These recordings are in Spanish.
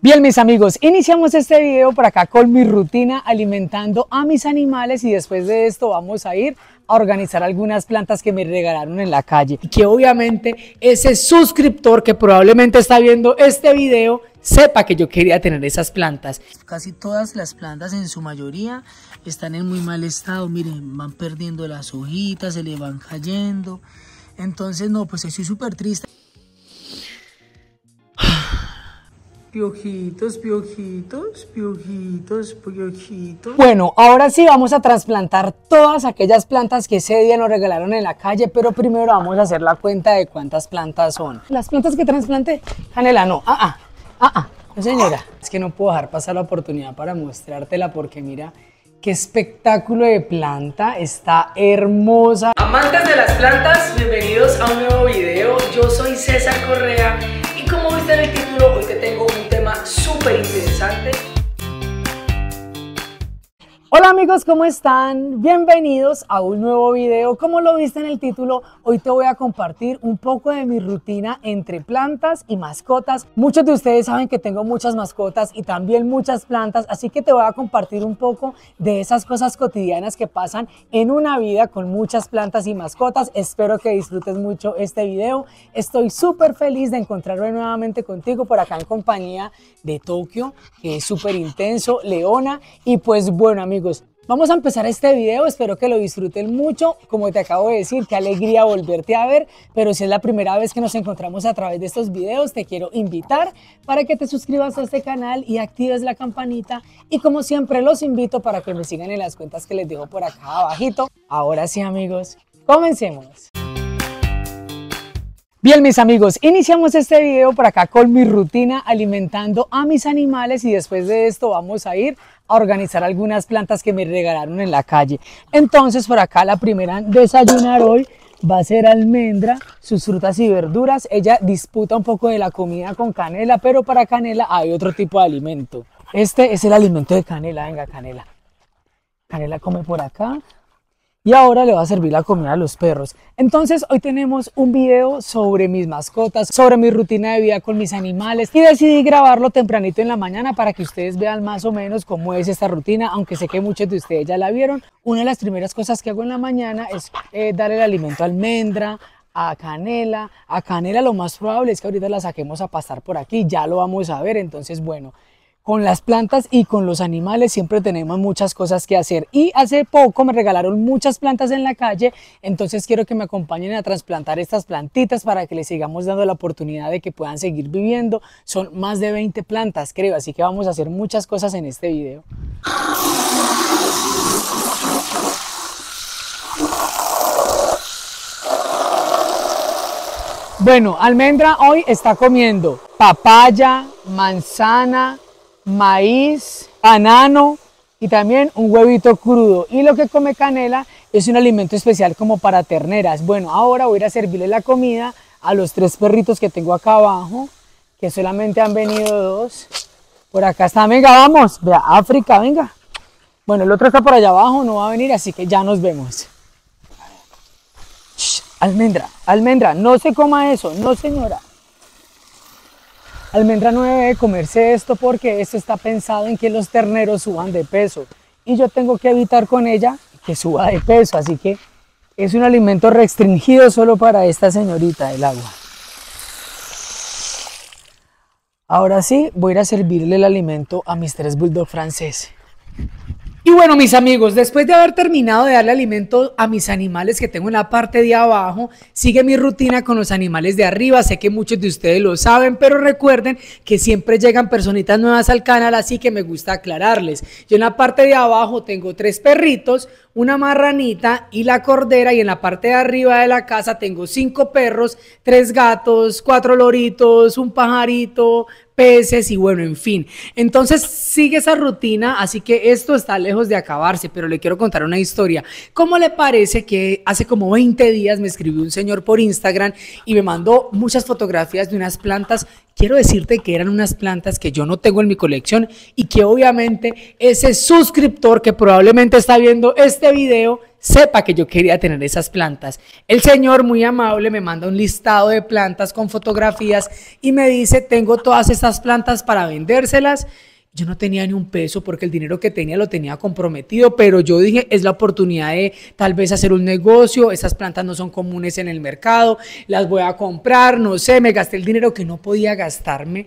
Bien, mis amigos, iniciamos este video por acá con mi rutina alimentando a mis animales y después de esto vamos a ir a organizar algunas plantas que me regalaron en la calle y que obviamente ese suscriptor que probablemente está viendo este video sepa que yo quería tener esas plantas. Casi todas las plantas en su mayoría están en muy mal estado, miren, van perdiendo las hojitas, se le van cayendo, entonces no, pues estoy súper triste. Piojitos, piojitos, piojitos, piojitos. Bueno, ahora sí vamos a trasplantar todas aquellas plantas que ese día nos regalaron en la calle, pero primero vamos a hacer la cuenta de cuántas plantas son. Las plantas que trasplante, Canela, no, ah, ah, ah, ah, no señora. Es que no puedo dejar pasar la oportunidad para mostrártela porque mira, Qué espectáculo de planta, está hermosa. Amantes de las plantas, bienvenidos a un nuevo video. Yo soy César Correa el título, hoy tengo un tema súper interesante Hola amigos, ¿cómo están? Bienvenidos a un nuevo video. Como lo viste en el título, hoy te voy a compartir un poco de mi rutina entre plantas y mascotas. Muchos de ustedes saben que tengo muchas mascotas y también muchas plantas, así que te voy a compartir un poco de esas cosas cotidianas que pasan en una vida con muchas plantas y mascotas. Espero que disfrutes mucho este video. Estoy súper feliz de encontrarme nuevamente contigo por acá en compañía de Tokio, que es súper intenso, Leona. Y pues bueno amigos, Vamos a empezar este video, espero que lo disfruten mucho. Como te acabo de decir, qué alegría volverte a ver, pero si es la primera vez que nos encontramos a través de estos videos, te quiero invitar para que te suscribas a este canal y actives la campanita. Y como siempre, los invito para que me sigan en las cuentas que les dejo por acá abajito. Ahora sí, amigos, comencemos. Bien, mis amigos, iniciamos este video por acá con mi rutina alimentando a mis animales y después de esto vamos a ir organizar algunas plantas que me regalaron en la calle. Entonces por acá la primera desayunar hoy va a ser almendra, sus frutas y verduras. Ella disputa un poco de la comida con canela, pero para canela hay otro tipo de alimento. Este es el alimento de canela, venga canela. Canela come por acá, y ahora le va a servir la comida a los perros. Entonces hoy tenemos un video sobre mis mascotas, sobre mi rutina de vida con mis animales y decidí grabarlo tempranito en la mañana para que ustedes vean más o menos cómo es esta rutina, aunque sé que muchos de ustedes ya la vieron. Una de las primeras cosas que hago en la mañana es eh, dar el alimento a almendra, a Canela. A Canela lo más probable es que ahorita la saquemos a pasar por aquí, ya lo vamos a ver, entonces bueno con las plantas y con los animales siempre tenemos muchas cosas que hacer. Y hace poco me regalaron muchas plantas en la calle, entonces quiero que me acompañen a trasplantar estas plantitas para que les sigamos dando la oportunidad de que puedan seguir viviendo. Son más de 20 plantas, creo, así que vamos a hacer muchas cosas en este video. Bueno, Almendra hoy está comiendo papaya, manzana, maíz, banano y también un huevito crudo. Y lo que come Canela es un alimento especial como para terneras. Bueno, ahora voy a ir a servirle la comida a los tres perritos que tengo acá abajo, que solamente han venido dos. Por acá está, venga, vamos, vea, África, venga. Bueno, el otro está por allá abajo, no va a venir, así que ya nos vemos. almendra, almendra, no se coma eso, no señora. Almendra no debe comerse esto porque esto está pensado en que los terneros suban de peso y yo tengo que evitar con ella que suba de peso, así que es un alimento restringido solo para esta señorita del agua. Ahora sí, voy a a servirle el alimento a mis tres bulldogs franceses. Y bueno, mis amigos, después de haber terminado de darle alimento a mis animales que tengo en la parte de abajo, sigue mi rutina con los animales de arriba. Sé que muchos de ustedes lo saben, pero recuerden que siempre llegan personitas nuevas al canal, así que me gusta aclararles. Yo en la parte de abajo tengo tres perritos, una marranita y la cordera, y en la parte de arriba de la casa tengo cinco perros, tres gatos, cuatro loritos, un pajarito, peces y bueno, en fin. Entonces sigue esa rutina, así que esto está lejos de acabarse, pero le quiero contar una historia. ¿Cómo le parece que hace como 20 días me escribió un señor por Instagram y me mandó muchas fotografías de unas plantas quiero decirte que eran unas plantas que yo no tengo en mi colección y que obviamente ese suscriptor que probablemente está viendo este video sepa que yo quería tener esas plantas. El señor muy amable me manda un listado de plantas con fotografías y me dice, tengo todas esas plantas para vendérselas yo no tenía ni un peso porque el dinero que tenía lo tenía comprometido, pero yo dije, es la oportunidad de tal vez hacer un negocio, esas plantas no son comunes en el mercado, las voy a comprar, no sé, me gasté el dinero que no podía gastarme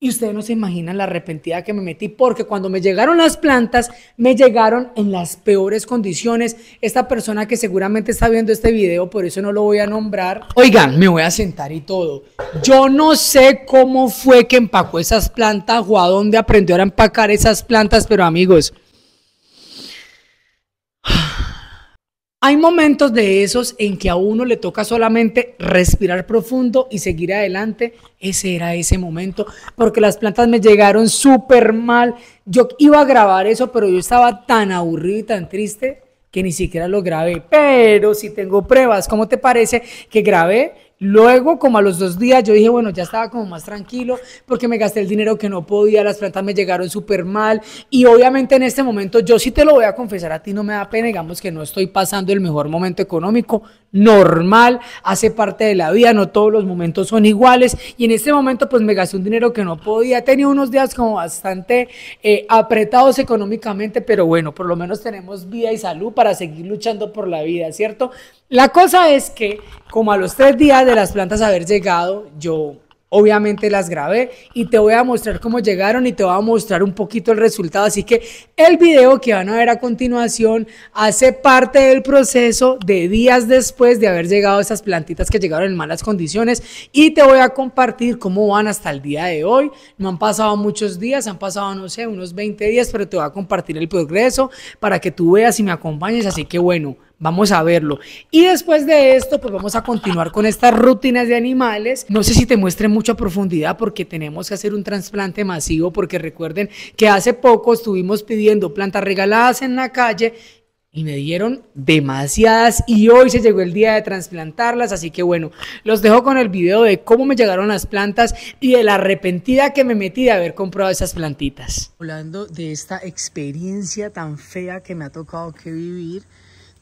y ustedes no se imaginan la arrepentida que me metí, porque cuando me llegaron las plantas, me llegaron en las peores condiciones. Esta persona que seguramente está viendo este video, por eso no lo voy a nombrar. Oigan, me voy a sentar y todo. Yo no sé cómo fue que empacó esas plantas o a dónde aprendió a empacar esas plantas, pero amigos, Hay momentos de esos en que a uno le toca solamente respirar profundo y seguir adelante. Ese era ese momento, porque las plantas me llegaron súper mal. Yo iba a grabar eso, pero yo estaba tan aburrido y tan triste que ni siquiera lo grabé. Pero si tengo pruebas, ¿cómo te parece que grabé Luego, como a los dos días, yo dije, bueno, ya estaba como más tranquilo porque me gasté el dinero que no podía, las plantas me llegaron súper mal y obviamente en este momento yo sí te lo voy a confesar a ti, no me da pena, digamos que no estoy pasando el mejor momento económico, normal, hace parte de la vida, no todos los momentos son iguales y en este momento pues me gasté un dinero que no podía, tenía unos días como bastante eh, apretados económicamente, pero bueno, por lo menos tenemos vida y salud para seguir luchando por la vida, ¿cierto? La cosa es que como a los tres días de las plantas haber llegado, yo Obviamente las grabé y te voy a mostrar cómo llegaron y te voy a mostrar un poquito el resultado. Así que el video que van a ver a continuación hace parte del proceso de días después de haber llegado esas plantitas que llegaron en malas condiciones y te voy a compartir cómo van hasta el día de hoy. No han pasado muchos días, han pasado, no sé, unos 20 días, pero te voy a compartir el progreso para que tú veas y me acompañes. Así que bueno. Vamos a verlo. Y después de esto, pues vamos a continuar con estas rutinas de animales. No sé si te muestre mucha profundidad porque tenemos que hacer un trasplante masivo porque recuerden que hace poco estuvimos pidiendo plantas regaladas en la calle y me dieron demasiadas y hoy se llegó el día de trasplantarlas, así que bueno, los dejo con el video de cómo me llegaron las plantas y de la arrepentida que me metí de haber comprado esas plantitas. Hablando de esta experiencia tan fea que me ha tocado que vivir,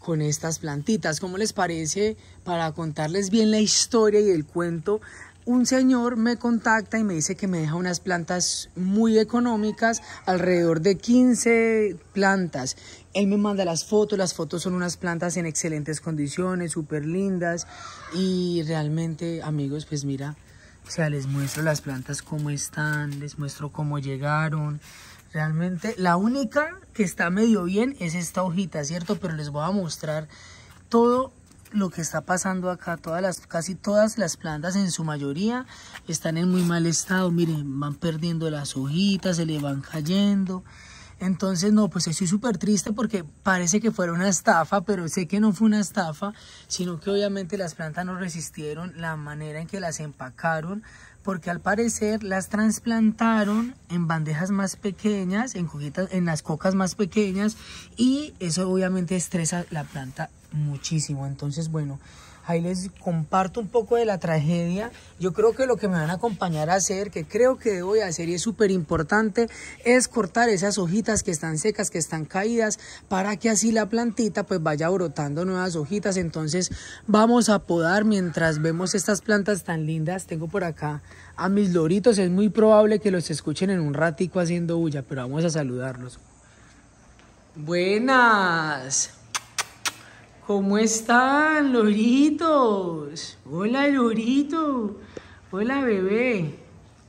con estas plantitas. ¿Cómo les parece? Para contarles bien la historia y el cuento, un señor me contacta y me dice que me deja unas plantas muy económicas, alrededor de 15 plantas. Él me manda las fotos, las fotos son unas plantas en excelentes condiciones, súper lindas y realmente amigos, pues mira, o sea, les muestro las plantas cómo están, les muestro cómo llegaron, Realmente la única que está medio bien es esta hojita, ¿cierto? Pero les voy a mostrar todo lo que está pasando acá, todas las, casi todas las plantas en su mayoría están en muy mal estado, miren, van perdiendo las hojitas, se le van cayendo. Entonces, no, pues estoy súper triste porque parece que fuera una estafa, pero sé que no fue una estafa, sino que obviamente las plantas no resistieron la manera en que las empacaron, porque al parecer las trasplantaron en bandejas más pequeñas, en en las cocas más pequeñas y eso obviamente estresa la planta muchísimo. Entonces, bueno, Ahí les comparto un poco de la tragedia. Yo creo que lo que me van a acompañar a hacer, que creo que debo hacer y es súper importante, es cortar esas hojitas que están secas, que están caídas, para que así la plantita pues vaya brotando nuevas hojitas. Entonces vamos a podar mientras vemos estas plantas tan lindas. Tengo por acá a mis loritos. Es muy probable que los escuchen en un ratico haciendo bulla, pero vamos a saludarlos. Buenas. ¿Cómo están, loritos? Hola, lorito. Hola, bebé.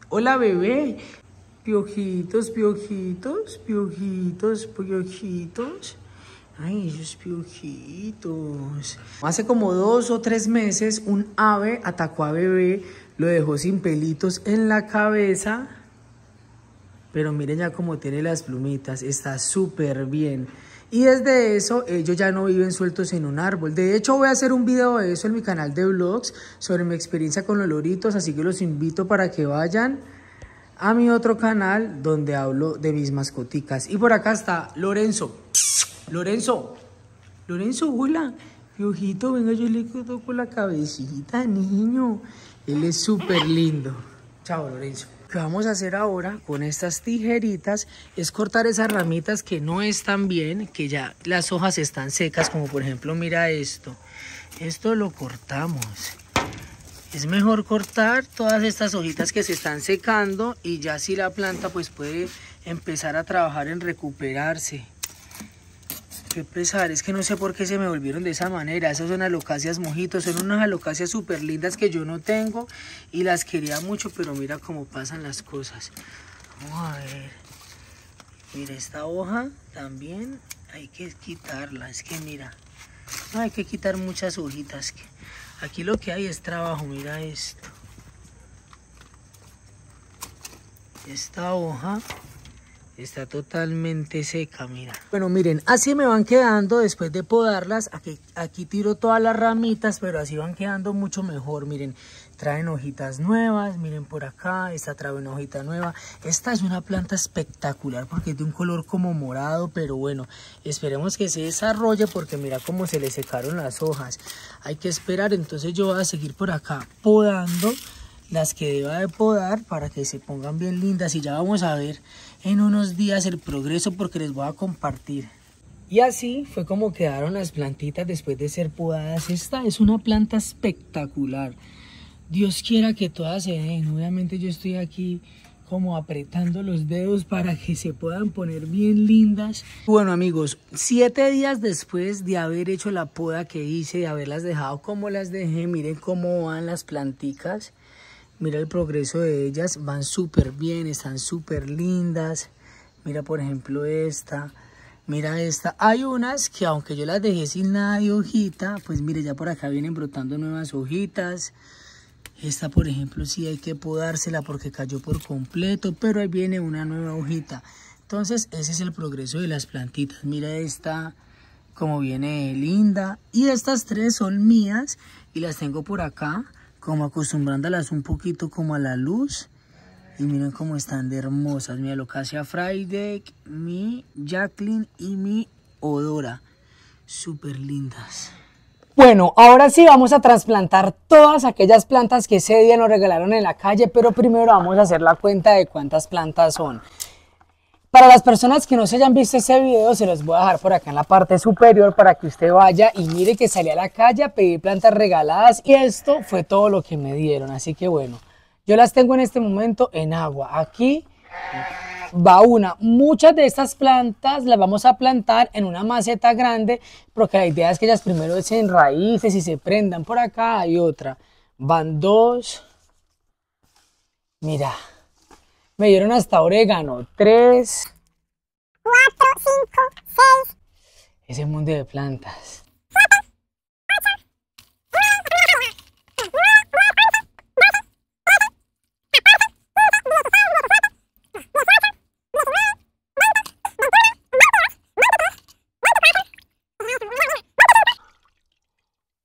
Hola, bebé. Piojitos, piojitos, piojitos, piojitos. Ay, esos piojitos. Hace como dos o tres meses un ave atacó a bebé, lo dejó sin pelitos en la cabeza. Pero miren ya cómo tiene las plumitas, está súper bien. Y desde eso ellos eh, ya no viven sueltos en un árbol. De hecho voy a hacer un video de eso en mi canal de vlogs sobre mi experiencia con los loritos, así que los invito para que vayan a mi otro canal donde hablo de mis mascoticas. Y por acá está Lorenzo. Lorenzo. Lorenzo, hola. Mi ojito, venga, yo le con la cabecita, niño. Él es súper lindo. Chao, Lorenzo. Lo que vamos a hacer ahora con estas tijeritas es cortar esas ramitas que no están bien, que ya las hojas están secas, como por ejemplo mira esto. Esto lo cortamos. Es mejor cortar todas estas hojitas que se están secando y ya si la planta pues puede empezar a trabajar en recuperarse qué pesar, es que no sé por qué se me volvieron de esa manera. Esas son alocacias mojitos, son unas alocacias súper lindas que yo no tengo y las quería mucho, pero mira cómo pasan las cosas. Vamos a ver. Mira, esta hoja también hay que quitarla, es que mira, hay que quitar muchas hojitas. Aquí lo que hay es trabajo, mira esto. Esta hoja Está totalmente seca, mira. Bueno, miren, así me van quedando después de podarlas. Aquí, tiro todas las ramitas, pero así van quedando mucho mejor. Miren, traen hojitas nuevas, miren por acá, esta trae una hojita nueva. Esta es una planta espectacular porque es de un color como morado, pero bueno, esperemos que se desarrolle porque mira cómo se le secaron las hojas. Hay que esperar, entonces yo voy a seguir por acá podando las que deba de podar para que se pongan bien lindas y ya vamos a ver en unos días el progreso porque les voy a compartir. Y así fue como quedaron las plantitas después de ser podadas. Esta es una planta espectacular. Dios quiera que todas se den. Obviamente yo estoy aquí como apretando los dedos para que se puedan poner bien lindas. Bueno amigos, siete días después de haber hecho la poda que hice, y haberlas dejado como las dejé, miren cómo van las planticas. Mira el progreso de ellas, van súper bien, están súper lindas. Mira por ejemplo esta, mira esta. Hay unas que aunque yo las dejé sin nada de hojita, pues mire ya por acá vienen brotando nuevas hojitas. Esta, por ejemplo, sí hay que podársela porque cayó por completo, pero ahí viene una nueva hojita. Entonces, ese es el progreso de las plantitas. Mira esta, como viene linda. Y estas tres son mías y las tengo por acá como acostumbrándolas un poquito como a la luz. Y miren cómo están de hermosas. Mi Alocasia Friday, mi Jacqueline y mi Odora. Súper lindas. Bueno, ahora sí vamos a trasplantar todas aquellas plantas que ese día nos regalaron en la calle, pero primero vamos a hacer la cuenta de cuántas plantas son. Para las personas que no se hayan visto ese video, se los voy a dejar por acá en la parte superior para que usted vaya y mire que salí a la calle a pedir plantas regaladas y esto fue todo lo que me dieron. Así que bueno, yo las tengo en este momento en agua. Aquí va una. Muchas de estas plantas las vamos a plantar en una maceta grande porque la idea es que ellas primero se raíces y se prendan. Por acá hay otra. Van dos. Mira. Me dieron hasta orégano. tres, cuatro, cinco, seis. Ese mundo de plantas.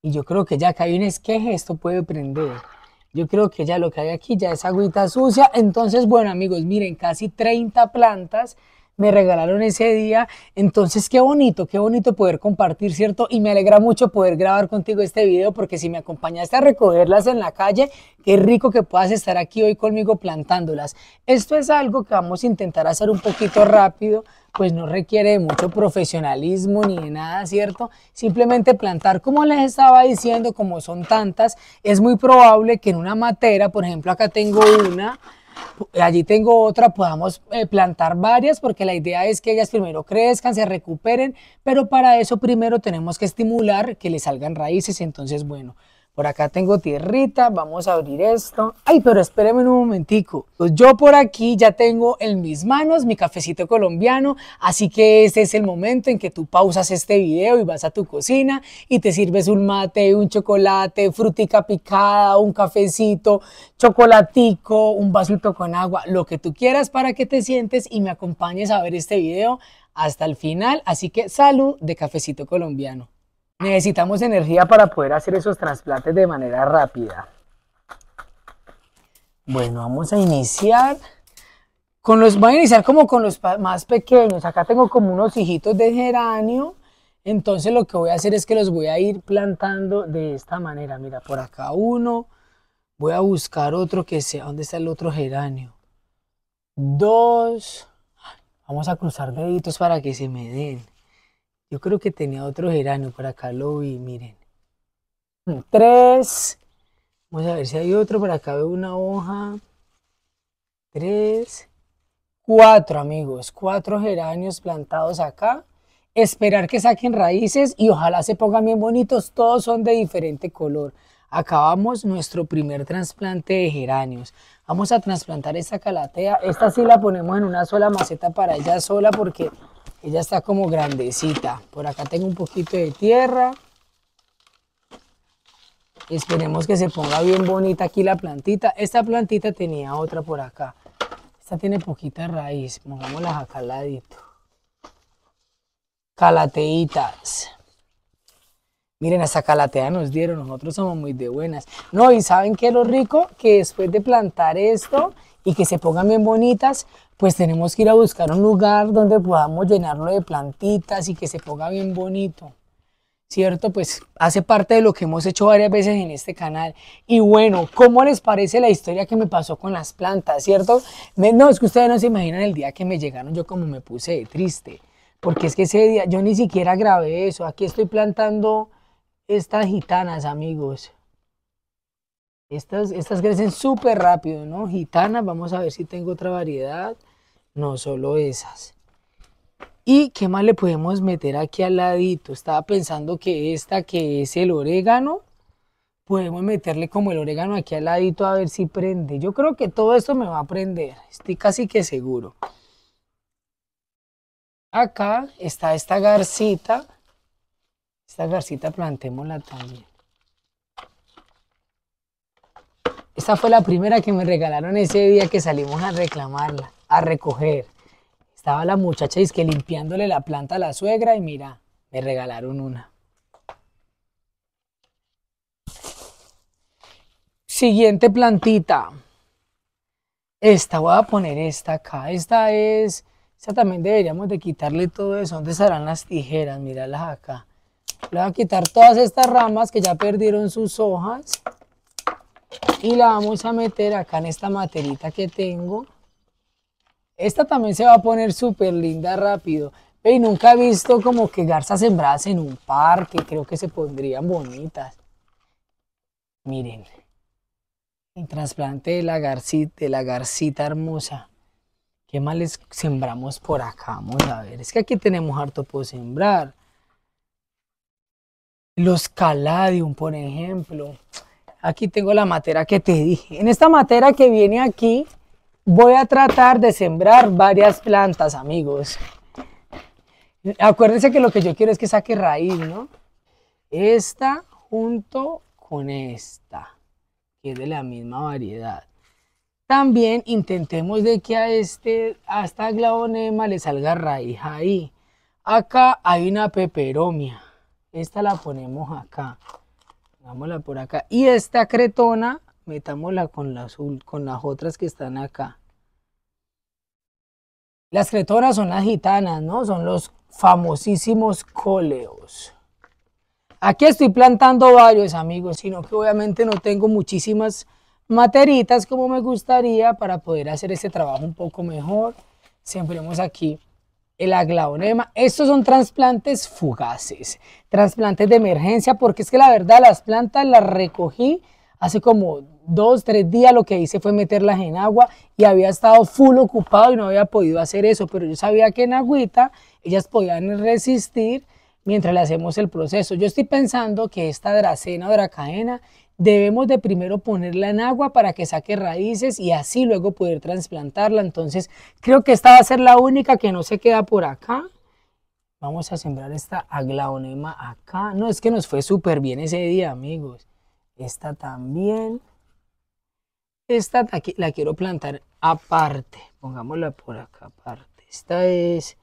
Y yo creo que ya que hay un esqueje, esto puede prender. Yo creo que ya lo que hay aquí ya es agüita sucia. Entonces, bueno amigos, miren, casi 30 plantas me regalaron ese día. Entonces, qué bonito, qué bonito poder compartir, ¿cierto? Y me alegra mucho poder grabar contigo este video porque si me acompañaste a recogerlas en la calle, qué rico que puedas estar aquí hoy conmigo plantándolas. Esto es algo que vamos a intentar hacer un poquito rápido, pues no requiere mucho profesionalismo ni de nada, ¿cierto? Simplemente plantar, como les estaba diciendo, como son tantas, es muy probable que en una matera, por ejemplo, acá tengo una, Allí tengo otra, podamos eh, plantar varias porque la idea es que ellas primero crezcan, se recuperen, pero para eso primero tenemos que estimular que le salgan raíces. Entonces, bueno, por acá tengo tierrita, vamos a abrir esto. Ay, pero espérenme un momentico. Pues yo por aquí ya tengo en mis manos mi cafecito colombiano, así que este es el momento en que tú pausas este video y vas a tu cocina y te sirves un mate, un chocolate, frutica picada, un cafecito, chocolatico, un vasito con agua, lo que tú quieras para que te sientes y me acompañes a ver este video hasta el final. Así que salud de cafecito colombiano. Necesitamos energía para poder hacer esos trasplantes de manera rápida. Bueno, vamos a iniciar con los, voy a iniciar como con los más pequeños. Acá tengo como unos hijitos de geranio. Entonces lo que voy a hacer es que los voy a ir plantando de esta manera. Mira, por acá uno. Voy a buscar otro que sea. ¿Dónde está el otro geranio? Dos. Vamos a cruzar deditos para que se me den. Yo creo que tenía otro geranio, por acá lo vi, miren. Hmm. Tres. Vamos a ver si hay otro, por acá veo una hoja. Tres. Cuatro, amigos. Cuatro geranios plantados acá. Esperar que saquen raíces y ojalá se pongan bien bonitos. Todos son de diferente color acabamos nuestro primer trasplante de geranios. Vamos a trasplantar esta calatea. Esta sí la ponemos en una sola maceta para ella sola porque ella está como grandecita. Por acá tengo un poquito de tierra. Esperemos que se ponga bien bonita aquí la plantita. Esta plantita tenía otra por acá. Esta tiene poquita raíz. Pongámoslas acá al ladito. Calateitas. Miren, hasta calatea nos dieron, nosotros somos muy de buenas. No, y ¿saben qué es lo rico? Que después de plantar esto y que se pongan bien bonitas, pues tenemos que ir a buscar un lugar donde podamos llenarlo de plantitas y que se ponga bien bonito. ¿Cierto? Pues hace parte de lo que hemos hecho varias veces en este canal. Y bueno, ¿cómo les parece la historia que me pasó con las plantas? ¿Cierto? no, es que ustedes no se imaginan el día que me llegaron, yo como me puse triste. Porque es que ese día yo ni siquiera grabé eso. Aquí estoy plantando estas gitanas, amigos. Estas, estas crecen súper rápido, ¿no? Gitanas, vamos a ver si tengo otra variedad. No, solo esas. ¿Y qué más le podemos meter aquí al ladito? Estaba pensando que esta que es el orégano, podemos meterle como el orégano aquí al ladito a ver si prende. Yo creo que todo esto me va a prender, estoy casi que seguro. Acá está esta garcita. Esta garcita plantémosla también. Esta fue la primera que me regalaron ese día que salimos a reclamarla recoger. Estaba la muchacha y que limpiándole la planta a la suegra y mira, me regalaron una. Siguiente plantita. Esta, voy a poner esta acá. Esta es, esta también deberíamos de quitarle todo eso. ¿Dónde estarán las tijeras? Míralas acá. Le voy a quitar todas estas ramas que ya perdieron sus hojas. Y la vamos a meter acá en esta materita que tengo. Esta también se va a poner súper linda rápido. Y nunca he visto como que garzas sembradas en un parque. Creo que se pondrían bonitas. Miren. El trasplante de la garcita, de la garcita hermosa. ¿Qué más les sembramos por acá? Vamos a ver. Es que aquí tenemos harto por sembrar. Los caladium, por ejemplo. Aquí tengo la matera que te dije. En esta matera que viene aquí, Voy a tratar de sembrar varias plantas, amigos. Acuérdense que lo que yo quiero es que saque raíz, ¿no? Esta junto con esta, que es de la misma variedad. También intentemos de que a este, a esta glaonema le salga raíz ahí. Acá hay una peperomia. Esta la ponemos acá. Pongámosla por acá. Y esta cretona metámosla con con las otras que están acá. Las cretoras son las gitanas, ¿no? Son los famosísimos coleos. Aquí estoy plantando varios, amigos, sino que obviamente no tengo muchísimas materitas como me gustaría para poder hacer este trabajo un poco mejor. Siempre vemos aquí el aglaonema. Estos son trasplantes fugaces, trasplantes de emergencia, porque es que la verdad las plantas las recogí hace como dos, tres días lo que hice fue meterlas en agua y había estado full ocupado y no había podido hacer eso, pero yo sabía que en agüita ellas podían resistir mientras le hacemos el proceso. Yo estoy pensando que esta dracena o dracaena debemos de primero ponerla en agua para que saque raíces y así luego poder trasplantarla. Entonces creo que esta va a ser la única que no se queda por acá. Vamos a sembrar esta aglaonema acá. No, es que nos fue súper bien ese día, amigos. Esta también. Esta la quiero plantar aparte. Pongámosla por acá aparte. Esta es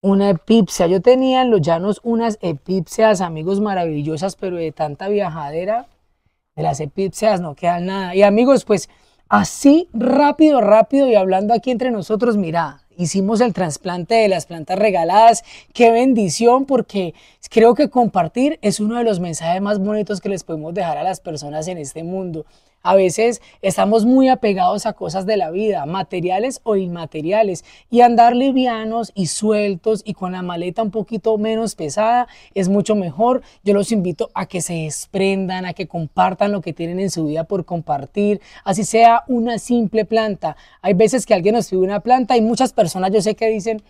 una epipsia. Yo tenía en los llanos unas epipsias, amigos, maravillosas, pero de tanta viajadera, de las epipsias no queda nada. Y amigos, pues así rápido, rápido y hablando aquí entre nosotros, mira hicimos el trasplante de las plantas regaladas. Qué bendición, porque creo que compartir es uno de los mensajes más bonitos que les podemos dejar a las personas en este mundo. A veces estamos muy apegados a cosas de la vida, materiales o inmateriales, y andar livianos y sueltos y con la maleta un poquito menos pesada es mucho mejor. Yo los invito a que se desprendan, a que compartan lo que tienen en su vida por compartir, así sea una simple planta. Hay veces que alguien nos pide una planta y muchas personas yo sé que dicen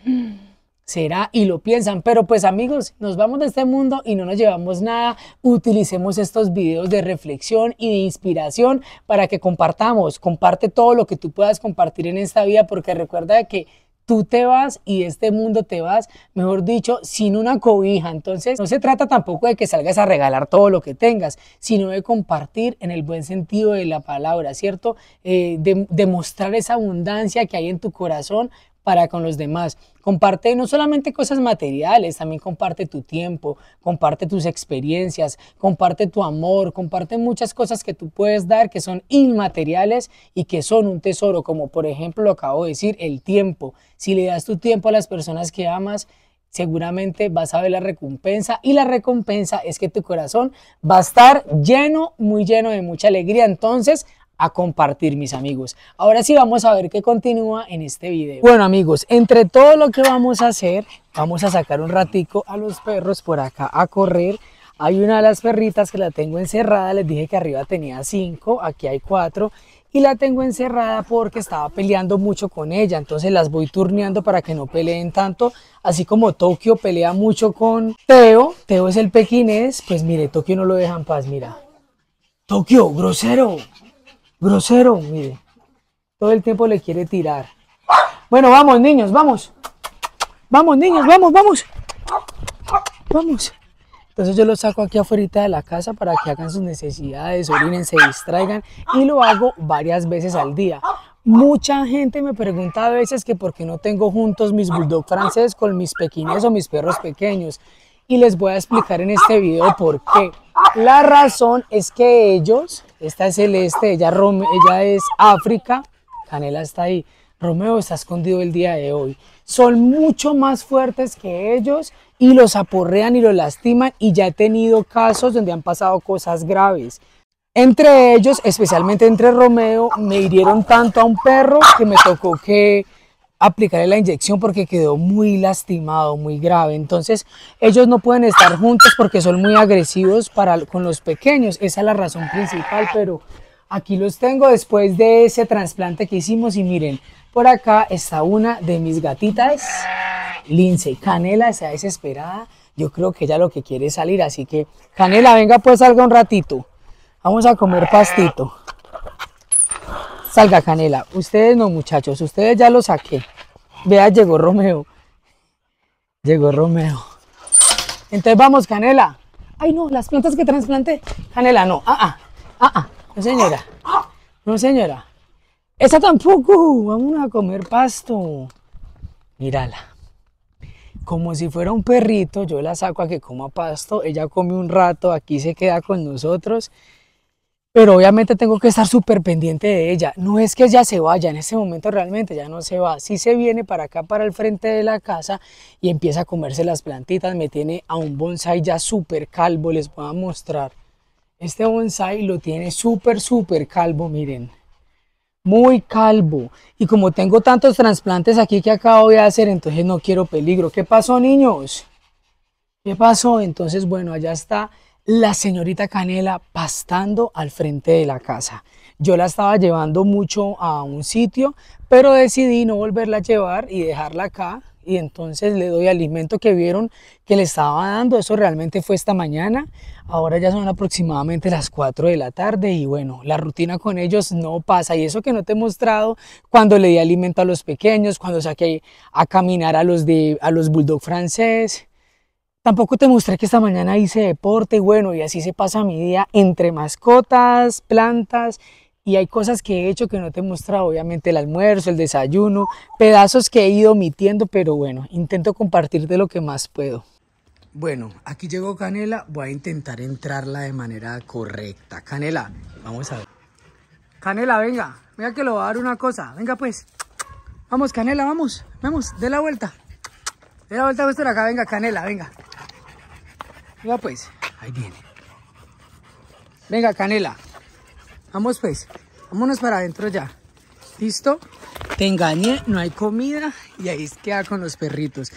será y lo piensan. Pero pues amigos, nos vamos de este mundo y no nos llevamos nada. Utilicemos estos videos de reflexión y de inspiración para que compartamos. Comparte todo lo que tú puedas compartir en esta vida porque recuerda que tú te vas y este mundo te vas, mejor dicho, sin una cobija. Entonces, no se trata tampoco de que salgas a regalar todo lo que tengas, sino de compartir en el buen sentido de la palabra, ¿cierto? Eh, de, de esa abundancia que hay en tu corazón para con los demás. Comparte no solamente cosas materiales, también comparte tu tiempo, comparte tus experiencias, comparte tu amor, comparte muchas cosas que tú puedes dar que son inmateriales y que son un tesoro, como por ejemplo lo acabo de decir, el tiempo. Si le das tu tiempo a las personas que amas, seguramente vas a ver la recompensa y la recompensa es que tu corazón va a estar lleno, muy lleno de mucha alegría. Entonces, a compartir mis amigos. Ahora sí vamos a ver qué continúa en este video. Bueno amigos, entre todo lo que vamos a hacer, vamos a sacar un ratico a los perros por acá a correr. Hay una de las perritas que la tengo encerrada, les dije que arriba tenía cinco aquí hay cuatro y la tengo encerrada porque estaba peleando mucho con ella, entonces las voy turneando para que no peleen tanto, así como Tokio pelea mucho con Teo, Teo es el pequinés, pues mire, Tokio no lo deja en paz, mira. Tokio, grosero. Grosero, mire. Todo el tiempo le quiere tirar. Bueno, vamos, niños, vamos. Vamos, niños, vamos, vamos. Vamos. Entonces yo lo saco aquí afuera de la casa para que hagan sus necesidades, orinen, se distraigan y lo hago varias veces al día. Mucha gente me pregunta a veces que por qué no tengo juntos mis bulldogs franceses con mis pequeños o mis perros pequeños. Y les voy a explicar en este video por qué. La razón es que ellos, esta es el este, ella es África, Canela está ahí, Romeo está escondido el día de hoy. Son mucho más fuertes que ellos y los aporrean y los lastiman y ya he tenido casos donde han pasado cosas graves. Entre ellos, especialmente entre Romeo, me hirieron tanto a un perro que me tocó que aplicaré la inyección porque quedó muy lastimado, muy grave. Entonces ellos no pueden estar juntos porque son muy agresivos para, con los pequeños. Esa es la razón principal, pero aquí los tengo después de ese trasplante que hicimos y miren, por acá está una de mis gatitas, Lince Canela, está desesperada. Yo creo que ella lo que quiere es salir, así que Canela, venga pues salga un ratito. Vamos a comer pastito. Salga Canela, ustedes no muchachos, ustedes ya lo saqué. Vea, llegó Romeo. Llegó Romeo. Entonces vamos, Canela. Ay no, las plantas que trasplante, Canela, no. Ah, ah, ah, ah. No señora. No señora. Esa tampoco. Vamos a comer pasto. Mírala. Como si fuera un perrito, yo la saco a que coma pasto. Ella come un rato, aquí se queda con nosotros pero obviamente tengo que estar súper pendiente de ella. No es que ella se vaya, en ese momento realmente ya no se va. Si se viene para acá, para el frente de la casa y empieza a comerse las plantitas. Me tiene a un bonsai ya súper calvo, les voy a mostrar. Este bonsai lo tiene súper, súper calvo, miren. Muy calvo. Y como tengo tantos trasplantes aquí que acabo de hacer, entonces no quiero peligro. ¿Qué pasó, niños? ¿Qué pasó? Entonces, bueno, allá está la señorita Canela pastando al frente de la casa. Yo la estaba llevando mucho a un sitio, pero decidí no volverla a llevar y dejarla acá. Y entonces le doy alimento que vieron que le estaba dando. Eso realmente fue esta mañana. Ahora ya son aproximadamente las 4 de la tarde y bueno, la rutina con ellos no pasa. Y eso que no te he mostrado cuando le di alimento a los pequeños, cuando saqué a caminar a los, de, a los bulldog francés, Tampoco te mostré que esta mañana hice deporte bueno, y así se pasa mi día entre mascotas, plantas y hay cosas que he hecho que no te he mostrado, obviamente el almuerzo, el desayuno, pedazos que he ido omitiendo, pero bueno, intento compartir de lo que más puedo. Bueno, aquí llegó Canela, voy a intentar entrarla de manera correcta. Canela, vamos a ver. Canela, venga, mira que lo voy a dar una cosa, venga pues. Vamos, Canela, vamos, vamos, de la vuelta. De la vuelta, pues, acá, venga, Canela, venga. Venga pues, ahí viene. Venga, Canela. Vamos pues, vámonos para adentro ya. ¿Listo? Te engañé, no hay comida y ahí queda con los perritos.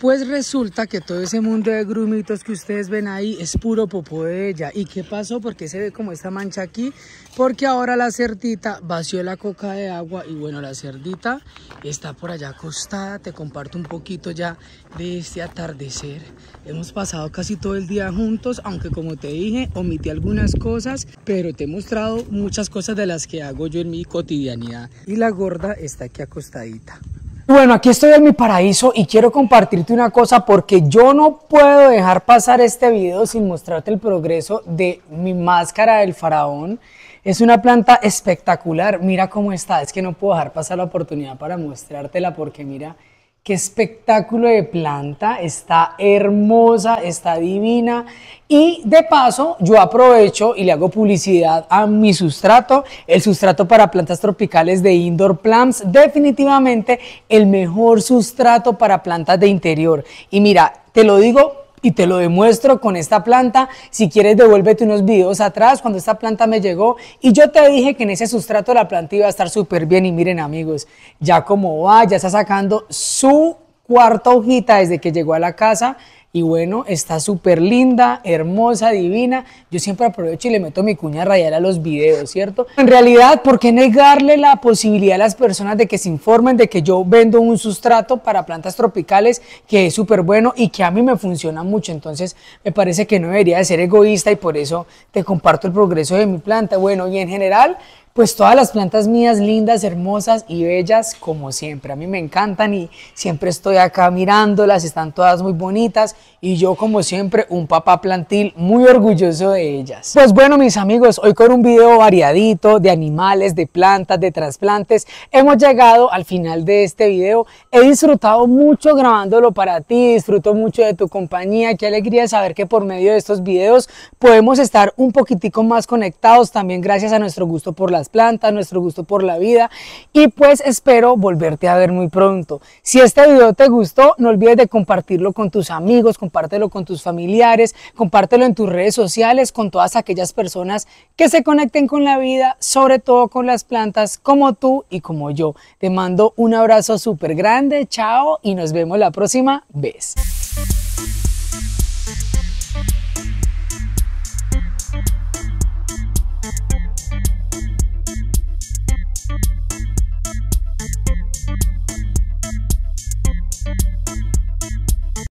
Pues resulta que todo ese mundo de grumitos que ustedes ven ahí es puro popo de ella. ¿Y qué pasó? Porque se ve como esta mancha aquí? Porque ahora la cerdita vació la coca de agua y bueno, la cerdita está por allá acostada. Te comparto un poquito ya de este atardecer. Hemos pasado casi todo el día juntos, aunque como te dije, omití algunas cosas, pero te he mostrado muchas cosas de las que hago yo en mi cotidianidad. Y la gorda está aquí acostadita. Bueno, aquí estoy en mi paraíso y quiero compartirte una cosa porque yo no puedo dejar pasar este video sin mostrarte el progreso de mi máscara del faraón. Es una planta espectacular, mira cómo está, es que no puedo dejar pasar la oportunidad para mostrártela porque mira qué espectáculo de planta, está hermosa, está divina. Y de paso, yo aprovecho y le hago publicidad a mi sustrato, el sustrato para plantas tropicales de Indoor Plants, definitivamente el mejor sustrato para plantas de interior. Y mira, te lo digo y te lo demuestro con esta planta. Si quieres, devuélvete unos videos atrás cuando esta planta me llegó. Y yo te dije que en ese sustrato la planta iba a estar súper bien. Y miren, amigos, ya como va, ya está sacando su cuarta hojita desde que llegó a la casa y bueno, está súper linda, hermosa, divina. Yo siempre aprovecho y le meto mi cuña radial a los videos, ¿cierto? En realidad, ¿por qué negarle la posibilidad a las personas de que se informen de que yo vendo un sustrato para plantas tropicales que es súper bueno y que a mí me funciona mucho? Entonces, me parece que no debería de ser egoísta y por eso te comparto el progreso de mi planta. Bueno, y en general, pues todas las plantas mías lindas, hermosas y bellas como siempre. A mí me encantan y siempre estoy acá mirándolas, están todas muy bonitas y yo como siempre un papá plantil muy orgulloso de ellas. Pues bueno mis amigos, hoy con un video variadito de animales, de plantas, de trasplantes, hemos llegado al final de este video. He disfrutado mucho grabándolo para ti, disfruto mucho de tu compañía, qué alegría saber que por medio de estos videos podemos estar un poquitico más conectados también gracias a nuestro gusto por las planta plantas, nuestro gusto por la vida y pues espero volverte a ver muy pronto. Si este video te gustó, no olvides de compartirlo con tus amigos, compártelo con tus familiares, compártelo en tus redes sociales, con todas aquellas personas que se conecten con la vida, sobre todo con las plantas, como tú y como yo. Te mando un abrazo súper grande, chao y nos vemos la próxima vez.